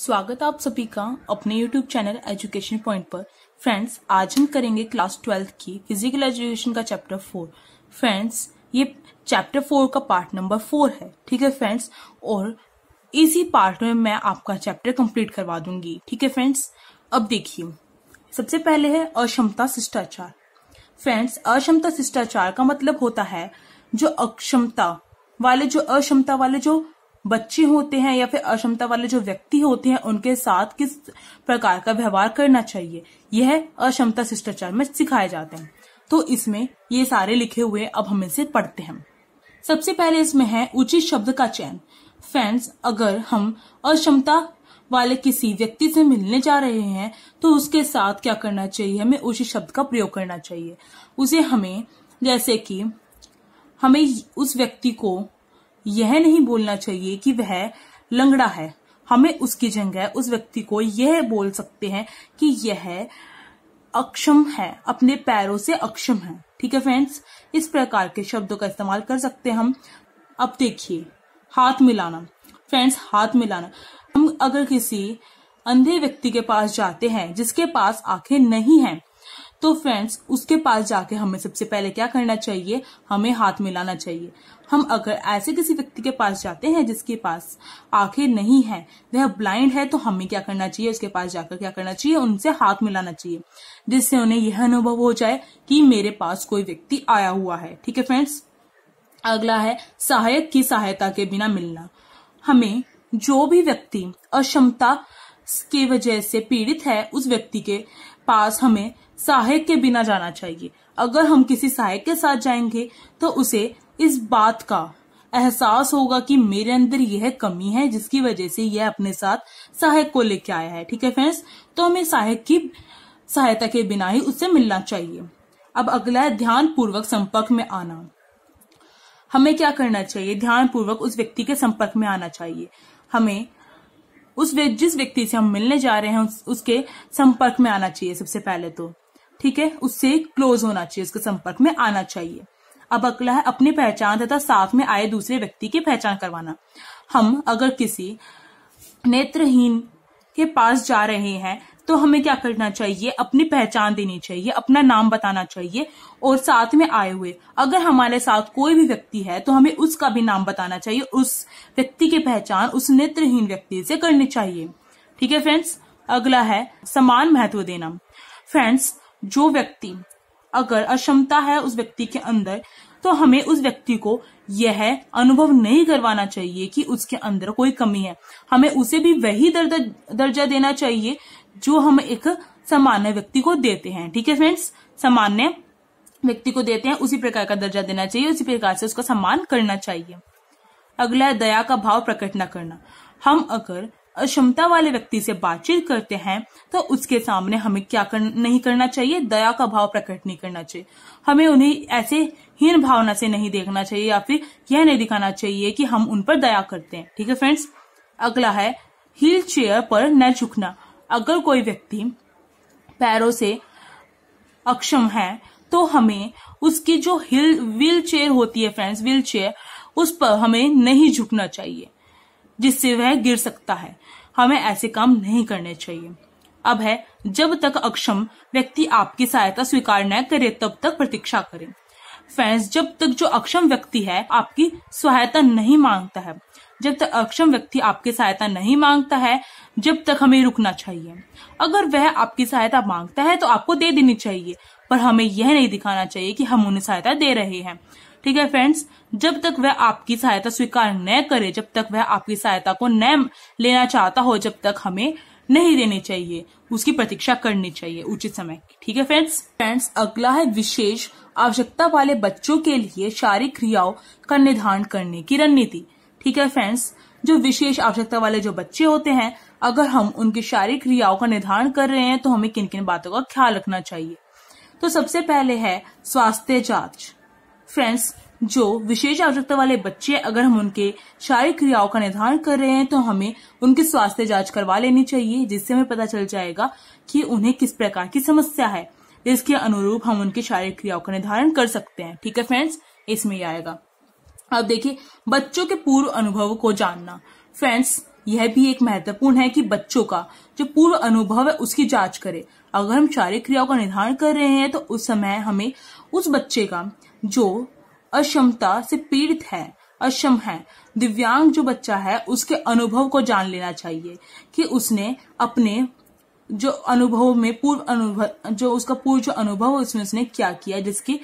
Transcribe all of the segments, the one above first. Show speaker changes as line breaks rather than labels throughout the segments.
स्वागत आप सभी का अपने YouTube चैनल एजुकेशन पॉइंट पर फ्रेंड्स आज हम करेंगे क्लास ट्वेल्थ की फिजिकल एजुकेशन का चैप्टर फोर फ्रेंड्स ये चैप्टर फोर का पार्ट नंबर फोर है ठीक है फ्रेंड्स और इसी पार्ट में मैं आपका चैप्टर कंप्लीट करवा दूंगी ठीक है फ्रेंड्स अब देखिए सबसे पहले है अक्षमता शिष्टाचार फ्रेंड्स अक्षमता शिष्टाचार का मतलब होता है जो अक्षमता वाले जो अक्षमता वाले जो बच्चे होते हैं या फिर अक्षमता वाले जो व्यक्ति होते हैं उनके साथ किस प्रकार का व्यवहार करना चाहिए यह अक्षमता शिष्टाचार में सिखाए जाते हैं तो इसमें ये सारे लिखे हुए अब हम इसे पढ़ते हैं सबसे पहले इसमें है उचित शब्द का चयन फैंस अगर हम अक्षमता वाले किसी व्यक्ति से मिलने जा रहे हैं तो उसके साथ क्या करना चाहिए हमें उचित शब्द का प्रयोग करना चाहिए उसे हमें जैसे कि हमें उस व्यक्ति को यह नहीं बोलना चाहिए कि वह लंगड़ा है हमें उसकी जगह उस व्यक्ति को यह बोल सकते हैं कि यह अक्षम है अपने पैरों से अक्षम है ठीक है फ्रेंड्स इस प्रकार के शब्दों का इस्तेमाल कर सकते हैं हम अब देखिए हाथ मिलाना फ्रेंड्स हाथ मिलाना हम अगर किसी अंधे व्यक्ति के पास जाते हैं जिसके पास आंखें नहीं हैं तो फ्रेंड्स उसके पास जाके हमें सबसे पहले क्या करना चाहिए हमें हाथ मिलाना चाहिए हम अगर ऐसे किसी व्यक्ति के पास जाते हैं जिसके पास आंखें नहीं है वह ब्लाइंड है तो हमें क्या करना चाहिए उसके पास जाकर क्या करना चाहिए उनसे हाथ मिलाना चाहिए जिससे उन्हें यह अनुभव हो जाए कि मेरे पास कोई व्यक्ति आया हुआ है ठीक है फ्रेंड्स अगला है सहायक की सहायता के बिना मिलना हमें जो भी व्यक्ति अक्षमता के वजह से पीड़ित है उस व्यक्ति के पास हमें सहायक के बिना जाना चाहिए अगर हम किसी सहायक के साथ जाएंगे तो उसे इस बात का एहसास होगा कि मेरे अंदर यह कमी है जिसकी वजह से यह अपने साथ सहायक को लेके आया है ठीक है फ्रेंड्स तो हमें सहायक की सहायता के बिना ही उससे मिलना चाहिए अब अगला है ध्यान पूर्वक संपर्क में आना हमें क्या करना चाहिए ध्यान पूर्वक उस व्यक्ति के संपर्क में आना चाहिए हमें उस वे, जिस व्यक्ति से हम मिलने जा रहे हैं उस, उसके संपर्क में आना चाहिए सबसे पहले तो ठीक है उससे क्लोज होना चाहिए उसके संपर्क में आना चाहिए अब अगला है अपनी पहचान तथा साथ में आए दूसरे व्यक्ति की पहचान करवाना हम अगर किसी नेत्रहीन के पास जा रहे हैं तो हमें क्या करना चाहिए अपनी पहचान देनी चाहिए अपना नाम बताना चाहिए और साथ में आए हुए अगर हमारे साथ कोई भी व्यक्ति है तो हमें उसका भी नाम बताना चाहिए उस व्यक्ति की पहचान उस नेत्रहीन व्यक्ति से करनी चाहिए ठीक है फ्रेंड्स अगला है समान महत्व देना फ्रेंड्स जो व्यक्ति अगर अक्षमता है उस व्यक्ति के अंदर तो हमें उस व्यक्ति को यह अनुभव नहीं करवाना चाहिए कि उसके अंदर कोई कमी है हमें उसे भी वही दर्जा देना चाहिए जो हम एक सामान्य व्यक्ति को देते हैं ठीक है फ्रेंड्स सामान्य व्यक्ति को देते हैं उसी प्रकार का दर्जा देना चाहिए उसी प्रकार से उसका सम्मान करना चाहिए अगला दया का भाव प्रकट न करना हम अगर क्षमता वाले व्यक्ति से बातचीत करते हैं तो उसके सामने हमें क्या कर, नहीं करना चाहिए दया का भाव प्रकट नहीं करना चाहिए हमें उन्हें ऐसे हीन भावना से नहीं देखना चाहिए या फिर यह नहीं दिखाना चाहिए कि हम उन पर दया करते हैं ठीक है फ्रेंड्स अगला है हील चेयर पर न झुकना अगर कोई व्यक्ति पैरों से अक्षम है तो हमें उसकी जो हिल व्हील चेयर होती है फ्रेंड्स व्हील चेयर उस पर हमें नहीं झुकना चाहिए जिससे वह गिर सकता है हमें ऐसे काम नहीं करने चाहिए अब है जब तक अक्षम व्यक्ति आपकी सहायता स्वीकार न करे तब तक प्रतीक्षा करें फैंस जब तक जो अक्षम व्यक्ति है आपकी सहायता नहीं मांगता है जब तक अक्षम व्यक्ति आपकी सहायता नहीं मांगता है जब तक हमें रुकना चाहिए अगर वह आपकी सहायता मांगता है तो आपको दे देनी चाहिए पर हमें यह नहीं दिखाना चाहिए कि हम उन्हें सहायता दे रहे हैं ठीक है फ्रेंड्स जब तक वह आपकी सहायता स्वीकार न करे जब तक वह आपकी सहायता को न लेना चाहता हो जब तक हमें नहीं देनी चाहिए उसकी प्रतीक्षा करनी चाहिए उचित समय ठीक है फ्रेंड्स फ्रेंड्स अगला है विशेष आवश्यकता वाले बच्चों के लिए शारीरिक क्रियाओं का निर्धारण करने की रणनीति ठीक है फ्रेंड्स जो विशेष आवश्यकता वाले जो बच्चे होते हैं अगर हम उनकी शारीरिक क्रियाओं का निर्धारण कर रहे हैं तो हमें किन किन बातों का ख्याल रखना चाहिए तो सबसे पहले है स्वास्थ्य जांच फ्रेंड्स जो विशेष आवश्यकता वाले बच्चे अगर हम उनके शारीरिक क्रियाओं का निर्धारण कर रहे हैं तो हमें उनके स्वास्थ्य जांच करवा लेनी चाहिए जिससे हमें पता चल जाएगा कि उन्हें किस प्रकार की समस्या है इसके अनुरूप हम उनके शारीरिक क्रियाओं का निर्धारण कर सकते हैं ठीक है फ्रेंड्स इसमें आएगा अब देखिए बच्चों के पूर्व अनुभव को जानना फ्रेंड्स यह भी एक महत्वपूर्ण है कि बच्चों का जो पूर्व अनुभव है उसकी जांच करें अगर हम शारीरिक क्रियाओं का निर्धारण कर रहे हैं तो उस समय हमें उस बच्चे का जो अक्षमता से पीड़ित है अक्षम है दिव्यांग जो बच्चा है उसके अनुभव को जान लेना चाहिए कि उसने अपने जो अनुभव में पूर्व अनुभव जो उसका पूर्व जो अनुभव उसमें उसने क्या किया जिसकी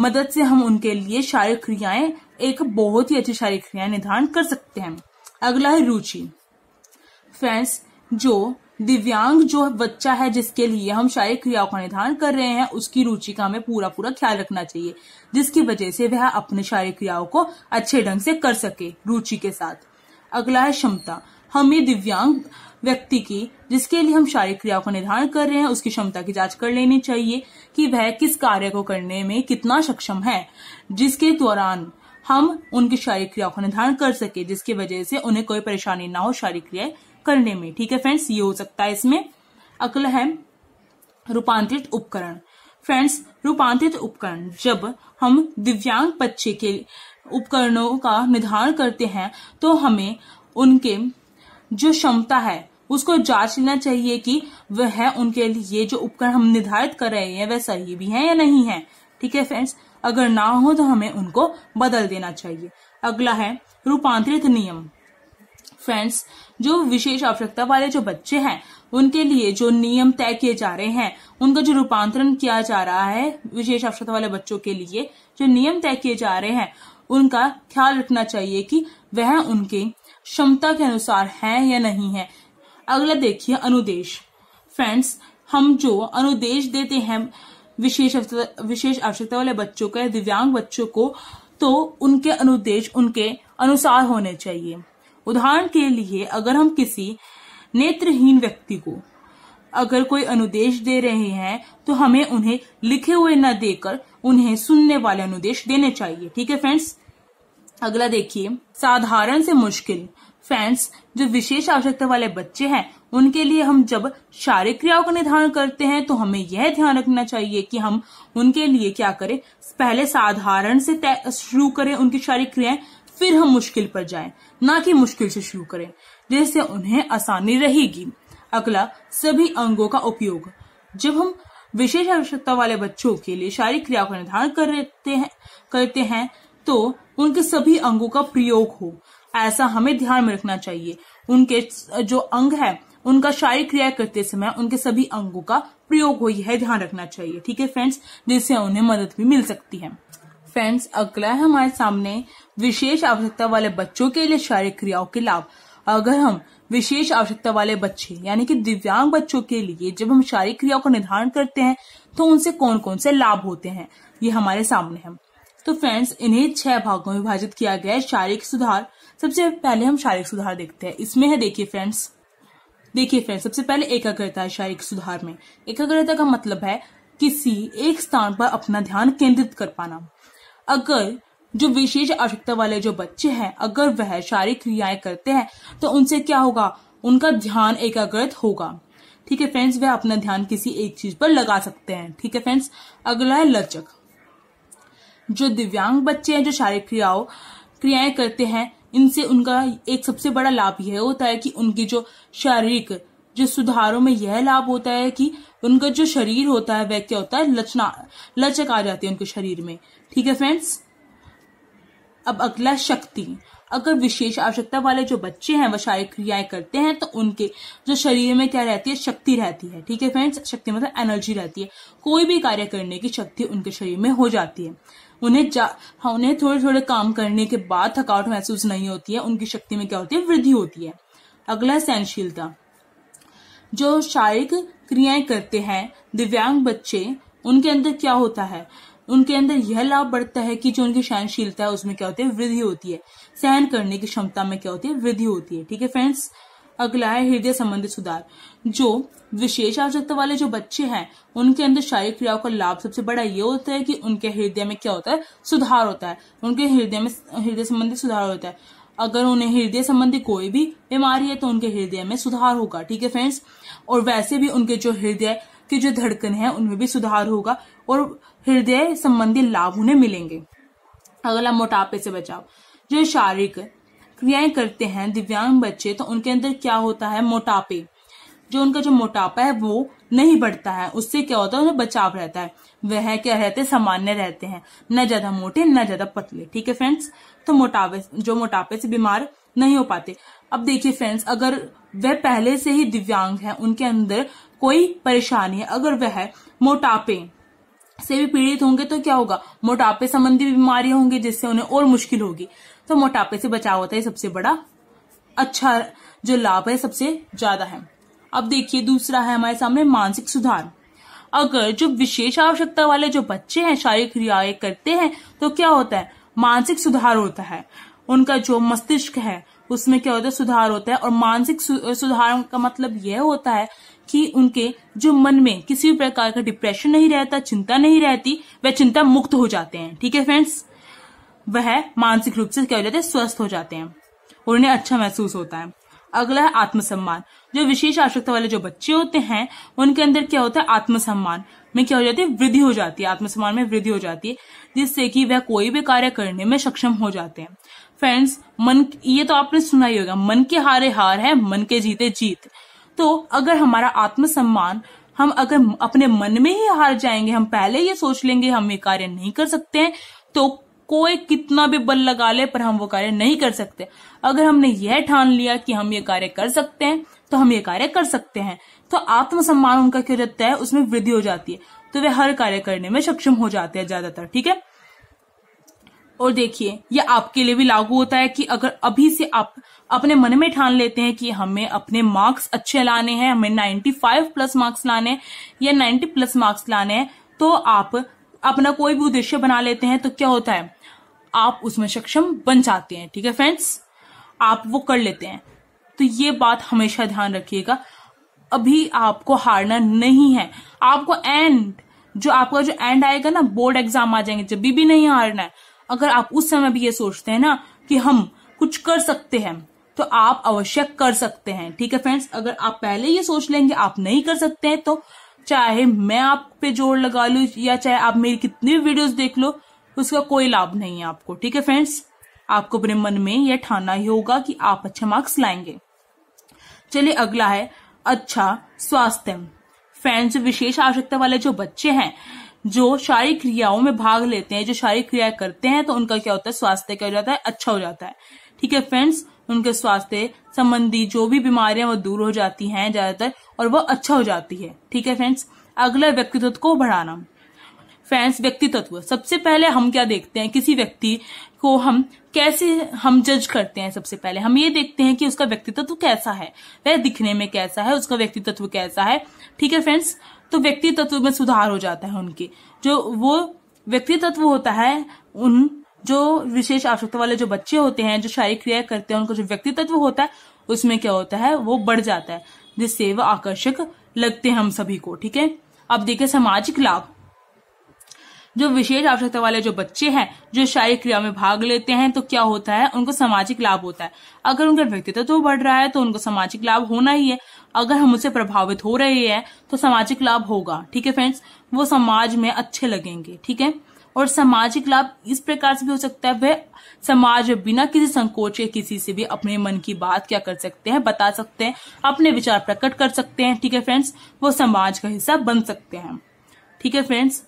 मदद से हम उनके लिए शारीरिक क्रियाएं एक बहुत ही अच्छी शारीरिक क्रियाएं निर्धारण कर सकते हैं अगला है रुचि फ्रेंड्स जो दिव्यांग जो बच्चा है जिसके लिए हम शारीरिक क्रियाओं का निर्धारण कर रहे हैं उसकी रुचि का हमें पूरा पूरा ख्याल रखना चाहिए जिसकी वजह से वह अपने शारीरिक क्रियाओं को अच्छे ढंग से कर सके रुचि के साथ अगला है क्षमता हमें दिव्यांग व्यक्ति की जिसके लिए हम शारीरिक क्रियाओं का निर्धारण कर रहे हैं उसकी क्षमता की जांच कर लेनी चाहिए कि वह किस कार्य को करने में कितना सक्षम है जिसके दौरान हम उनकी शारीरिक क्रियाओं का निर्धारण कर सके जिसकी वजह से उन्हें कोई परेशानी ना हो शारीरिक क्रियाएं करने में ठीक है फ्रेंड्स ये हो सकता है इसमें अगला है रूपांतरित उपकरण फ्रेंड्स रूपांतरित उपकरण जब हम दिव्यांग बच्चे के उपकरणों का निर्धारण करते हैं तो हमें उनके जो क्षमता है उसको जांच लेना चाहिए कि वह है उनके लिए जो उपकरण हम निर्धारित कर रहे हैं वह सही भी है या नहीं है ठीक है फ्रेंड्स अगर ना हो तो हमें उनको बदल देना चाहिए अगला है रूपांतरित नियम फ्रेंड्स जो विशेष आवश्यकता वाले जो बच्चे हैं उनके लिए जो नियम तय किए जा रहे हैं उनका जो रूपांतरण किया जा रहा है विशेष आवश्यकता वाले बच्चों के लिए जो नियम तय किए जा रहे हैं उनका ख्याल रखना चाहिए कि वह उनके क्षमता के अनुसार है या नहीं है अगला देखिए अनुदेश फ्रेंड्स हम जो अनुदेश देते हैं विशेष विशेष आवश्यकता वाले बच्चों को या दिव्यांग बच्चों को तो उनके अनुदेश उनके अनुसार होने चाहिए उदाहरण के लिए अगर हम किसी नेत्रहीन व्यक्ति को अगर कोई अनुदेश दे रहे हैं तो हमें उन्हें लिखे हुए न देकर उन्हें सुनने वाले अनुदेश देने चाहिए ठीक है फ्रेंड्स अगला देखिए साधारण से मुश्किल फ्रेंड्स जो विशेष आवश्यकता वाले बच्चे हैं उनके लिए हम जब शारीरिक क्रियाओं का निर्धारण करते हैं तो हमें यह ध्यान रखना चाहिए कि हम उनके लिए क्या करें पहले साधारण से शुरू करें उनकी शारीरिक क्रियाएं फिर हम मुश्किल पर जाएं, ना कि मुश्किल से शुरू करें जिससे उन्हें आसानी रहेगी अगला सभी अंगों का उपयोग जब हम विशेष आवश्यकता वाले बच्चों के लिए शारीरिक क्रिया का निर्धारण करते हैं करते हैं तो उनके सभी अंगों का प्रयोग हो ऐसा हमें ध्यान में रखना चाहिए उनके जो अंग है उनका शारीरिक क्रिया करते समय उनके सभी अंगों का प्रयोग हो यह ध्यान रखना चाहिए ठीक है फ्रेंड्स जिससे उन्हें मदद भी मिल सकती है फ्रेंड्स अगला है हमारे सामने विशेष आवश्यकता वाले बच्चों के लिए शारीरिक क्रियाओं के लाभ अगर हम विशेष आवश्यकता वाले बच्चे यानी कि दिव्यांग बच्चों के लिए जब हम शारीरिक क्रियाओं का निर्धारण करते हैं तो उनसे कौन कौन से लाभ होते हैं ये हमारे सामने है तो फ्रेंड्स इन्हें छह भागों में विभाजित किया गया है शारीरिक सुधार सबसे पहले हम शारीरिक सुधार देखते हैं इसमें है देखिए फ्रेंड्स देखिए फ्रेंड्स सबसे पहले एकाग्रता है शारीरिक सुधार में एकाग्रता का मतलब है किसी एक स्थान पर अपना ध्यान केंद्रित कर पाना अगर जो विशेष आवश्यकता वाले जो बच्चे हैं अगर वह शारीरिक क्रियाएं करते हैं तो उनसे क्या होगा उनका ध्यान एकाग्रत होगा ठीक है फ्रेंड्स वह अपना ध्यान किसी एक चीज पर लगा सकते हैं ठीक है फ्रेंड्स अगला है लचक जो दिव्यांग बच्चे हैं जो शारीरिक क्रियाओं क्रियाएं करते हैं इनसे उनका एक सबसे बड़ा लाभ यह होता है कि उनकी जो शारीरिक जो सुधारों में यह लाभ होता है कि उनका जो शरीर होता है वह क्या होता है लचना लचक आ जाती है उनके शरीर में ठीक है फ्रेंड्स अब अगला शक्ति अगर विशेष आवश्यकता वाले जो बच्चे हैं वह शारीरिक क्रियाएं करते हैं तो उनके जो शरीर में क्या रहती है शक्ति रहती है ठीक है फ्रेंड्स शक्ति मतलब एनर्जी रहती है कोई भी कार्य करने की शक्ति उनके शरीर में हो जाती है उन्हें जा हाँ, उन्हें थोड़े थोड़े काम करने के बाद थकावट महसूस नहीं होती है उनकी शक्ति में क्या होती है वृद्धि होती है अगला सहनशीलता जो शारीरिक क्रियाएं करते हैं दिव्यांग बच्चे उनके अंदर क्या होता है उनके अंदर यह लाभ बढ़ता है कि जो उनकी सहनशीलता है उसमें क्या होती है वृद्धि होती है सहन करने की क्षमता में क्या होती है वृद्धि होती है ठीक है फ्रेंड्स अगला है हृदय संबंधी सुधार जो विशेष आवश्यकता वाले जो बच्चे हैं उनके अंदर शारीरिक क्रियाओं का लाभ सबसे बड़ा ये होता है कि उनके हृदय में क्या होता है सुधार होता है उनके हृदय में हृदय संबंधी सुधार होता है अगर उन्हें हृदय संबंधी कोई भी बीमारी है तो उनके हृदय में सुधार होगा ठीक है फ्रेंड्स और वैसे भी उनके जो हृदय की जो धड़कन है उनमें भी सुधार होगा और हृदय संबंधी लाभ उन्हें मिलेंगे अगला मोटापे से बचाव जो शारीरिक क्रियाएं करते हैं दिव्यांग बच्चे तो उनके अंदर क्या होता है मोटापे जो उनका जो मोटापा है वो नहीं बढ़ता है उससे क्या होता है उन्हें बचाव रहता है वह क्या रहते सामान्य रहते हैं न ज्यादा मोटे न ज्यादा पतले ठीक है फ्रेंड्स तो मोटापे जो मोटापे से बीमार नहीं हो पाते अब देखिए फ्रेंड्स अगर वह पहले से ही दिव्यांग है उनके अंदर कोई परेशानी है अगर वह मोटापे से भी पीड़ित होंगे तो क्या होगा मोटापे संबंधी बीमारियां होंगी जिससे उन्हें और मुश्किल होगी तो मोटापे से बचाव होता है सबसे बड़ा अच्छा जो लाभ है सबसे ज्यादा है अब देखिए दूसरा है हमारे सामने मानसिक सुधार अगर जो विशेष आवश्यकता वाले जो बच्चे हैं शारीरिक क्रियाए करते हैं तो क्या होता है मानसिक सुधार होता है उनका जो मस्तिष्क है उसमें क्या होता है सुधार होता है और मानसिक सुधार का मतलब यह होता है कि उनके जो मन में किसी भी प्रकार का डिप्रेशन नहीं रहता चिंता नहीं रहती वह चिंता मुक्त हो जाते हैं ठीक है फ्रेंड्स वह मानसिक रूप से क्या हो जाते हैं स्वस्थ हो जाते हैं और उन्हें अच्छा महसूस होता है अगला है आत्मसम्मान जो विशेष आवश्यकता वाले जो बच्चे होते हैं उनके अंदर क्या होता है आत्मसम्मान में क्या हो जाती है वृद्धि हो जाती है आत्मसम्मान में वृद्धि हो जाती है जिससे कि वह कोई भी कार्य करने में सक्षम हो जाते हैं फ्रेंड्स मन ये तो आपने सुना ही होगा मन के हारे हार है मन के जीते जीत तो अगर हमारा आत्मसम्मान हम अगर अपने मन में ही हार जाएंगे हम पहले ये सोच लेंगे हम ये कार्य नहीं कर सकते हैं तो कोई कितना भी बल लगा ले पर हम वो कार्य नहीं कर सकते अगर हमने यह ठान लिया कि हम ये कार्य कर सकते हैं तो हम ये कार्य कर सकते हैं तो आत्मसम्मान उनका क्यों रहता है उसमें वृद्धि हो जाती है तो वे हर कार्य करने में सक्षम हो जाते हैं ज्यादातर ठीक है और देखिए ये आपके लिए भी लागू होता है कि अगर अभी से आप अपने मन में ठान लेते हैं कि हमें अपने मार्क्स अच्छे लाने हैं हमें 95 प्लस मार्क्स लाने या 90 प्लस मार्क्स लाने हैं तो आप अपना कोई भी उद्देश्य बना लेते हैं तो क्या होता है आप उसमें सक्षम बन जाते हैं ठीक है फ्रेंड्स आप वो कर लेते हैं तो ये बात हमेशा ध्यान रखिएगा अभी आपको हारना नहीं है आपको एंड जो आपका जो एंड आएगा ना बोर्ड एग्जाम आ जाएंगे जब भी, भी नहीं हारना है अगर आप उस समय भी ये सोचते हैं ना कि हम कुछ कर सकते हैं तो आप अवश्य कर सकते हैं ठीक है फ्रेंड्स अगर आप पहले ये सोच लेंगे आप नहीं कर सकते हैं तो चाहे मैं आप पे जोर लगा लू या चाहे आप मेरी कितनी वीडियोस देख लो उसका कोई लाभ नहीं है आपको ठीक है फ्रेंड्स आपको अपने मन में यह ठाना ही होगा कि आप अच्छे मार्क्स लाएंगे चलिए अगला है अच्छा स्वास्थ्य फ्रेंड्स विशेष आवश्यकता वाले जो बच्चे हैं जो शारीरिक क्रियाओं में भाग लेते हैं जो शारीरिक क्रिया करते हैं तो उनका क्या होता है स्वास्थ्य क्या हो जाता है अच्छा हो जाता है ठीक है फ्रेंड्स उनके स्वास्थ्य संबंधी जो भी बीमारियां वो दूर हो जाती हैं ज्यादातर और वह अच्छा हो जाती है ठीक है फ्रेंड्स अगला व्यक्तित्व को बढ़ाना फ्रेंड्स व्यक्तित्व सबसे पहले हम क्या देखते हैं किसी व्यक्ति को हम कैसे हम जज करते हैं सबसे पहले हम ये देखते हैं कि उसका व्यक्तित्व कैसा है वह दिखने में कैसा है उसका व्यक्तित्व कैसा है ठीक है फ्रेंड्स तो व्यक्ति तत्व में सुधार हो जाता है उनके जो वो व्यक्ति तत्व होता है उन जो विशेष आवश्यकता वाले जो बच्चे होते हैं जो शारीरिक क्रिया करते हैं उनका जो व्यक्ति तत्व होता है उसमें क्या होता है वो बढ़ जाता है जिससे वह आकर्षक लगते हैं हम सभी को ठीक है अब देखिए सामाजिक लाभ जो विशेष आवश्यकता वाले जो बच्चे हैं जो शारीरिक क्रिया में भाग लेते हैं तो क्या होता है उनको सामाजिक लाभ होता है अगर उनका व्यक्तित्व तो बढ़ रहा है तो उनको सामाजिक लाभ होना ही है अगर हम उसे प्रभावित हो रहे हैं तो सामाजिक लाभ होगा ठीक है फ्रेंड्स वो समाज में अच्छे लगेंगे ठीक है और सामाजिक लाभ इस प्रकार से भी हो सकता है वह समाज में बिना किसी संकोच के किसी से भी अपने मन की बात क्या कर सकते हैं बता सकते हैं अपने विचार प्रकट कर सकते हैं ठीक है फ्रेंड्स वो समाज का हिस्सा बन सकते हैं ठीक है फ्रेंड्स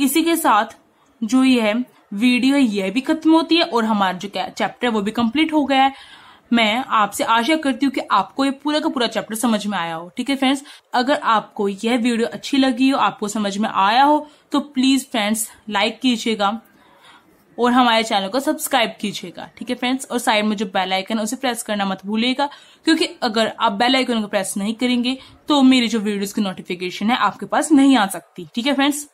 इसी के साथ जो ये है वीडियो ये भी खत्म होती है और हमारा जो चैप्टर है वो भी कंप्लीट हो गया है मैं आपसे आशा करती हूँ कि आपको ये पूरा का पूरा चैप्टर समझ में आया हो ठीक है फ्रेंड्स अगर आपको यह वीडियो अच्छी लगी हो आपको समझ में आया हो तो प्लीज फ्रेंड्स लाइक कीजिएगा और हमारे चैनल को सब्सक्राइब कीजिएगा ठीक है फ्रेंड्स और साइड में जो बेल आइकन है उसे प्रेस करना मत भूलिएगा क्योंकि अगर आप बेल आइकन को प्रेस नहीं करेंगे तो मेरी जो वीडियोस की नोटिफिकेशन है आपके पास नहीं आ सकती ठीक है फ्रेंड्स